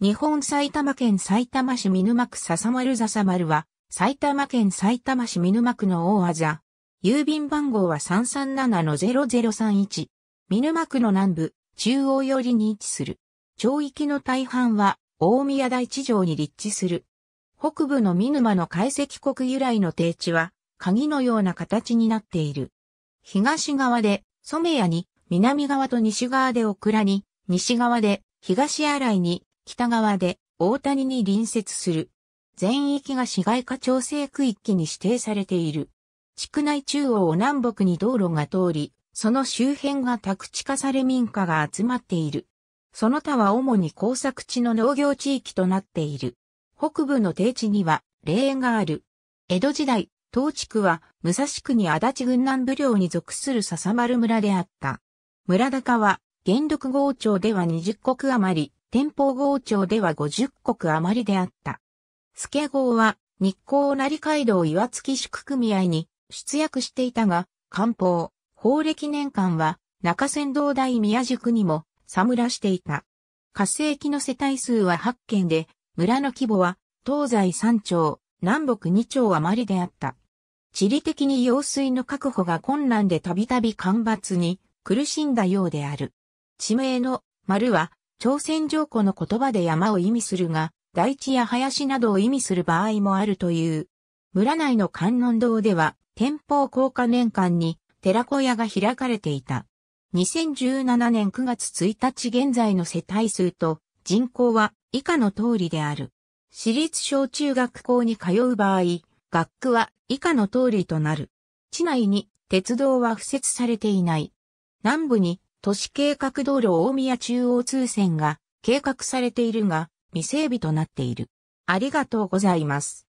日本埼玉県埼玉市見沼区笹丸笹丸は、埼玉県埼玉市見沼区の大技。郵便番号は337-0031。見沼区の南部、中央寄りに位置する。町域の大半は、大宮大地上に立地する。北部の見沼の解析国由来の定地は、鍵のような形になっている。東側で、染谷に、南側と西側で奥らに、西側で、東新井に、北側で大谷に隣接する。全域が市街化調整区域に指定されている。地区内中央を南北に道路が通り、その周辺が宅地化され民家が集まっている。その他は主に工作地の農業地域となっている。北部の低地には霊園がある。江戸時代、当地区は武蔵区に足立軍南部領に属する笹丸村であった。村高は、元禄豪町では20国余り、天保郷町では50国余りであった。助郷は日光成街道岩月宿組合に出役していたが、官報、法暦年間は中山道大宮宿にも侍していた。活性期の世帯数は8件で、村の規模は東西3町、南北2町余りであった。地理的に用水の確保が困難でたびたび干ばつに苦しんだようである。地名の丸は朝鮮上古の言葉で山を意味するが、大地や林などを意味する場合もあるという。村内の観音堂では、天保高下年間に寺小屋が開かれていた。2017年9月1日現在の世帯数と人口は以下の通りである。私立小中学校に通う場合、学区は以下の通りとなる。地内に鉄道は敷設されていない。南部に都市計画道路大宮中央通線が計画されているが未整備となっている。ありがとうございます。